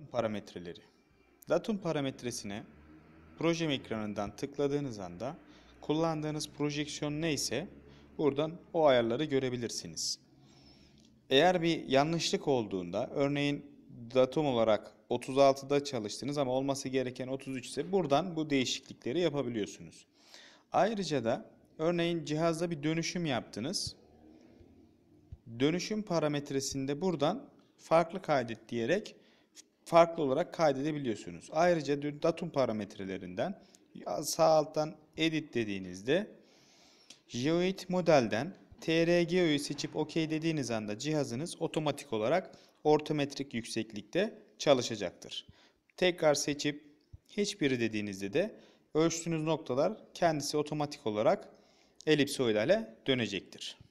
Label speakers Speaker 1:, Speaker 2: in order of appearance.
Speaker 1: Datum parametreleri. Datum parametresine projem ekranından tıkladığınız anda kullandığınız projeksiyon neyse buradan o ayarları görebilirsiniz. Eğer bir yanlışlık olduğunda örneğin datum olarak 36'da çalıştınız ama olması gereken 33 ise buradan bu değişiklikleri yapabiliyorsunuz. Ayrıca da örneğin cihazda bir dönüşüm yaptınız. Dönüşüm parametresinde buradan farklı kaydet diyerek farklı olarak kaydedebiliyorsunuz. Ayrıca datum parametrelerinden sağ alttan edit dediğinizde Geoid modelden TRGO'yu seçip OK dediğiniz anda cihazınız otomatik olarak ortometrik yükseklikte çalışacaktır. Tekrar seçip hiçbiri dediğinizde de ölçtüğünüz noktalar kendisi otomatik olarak elipsoidale dönecektir.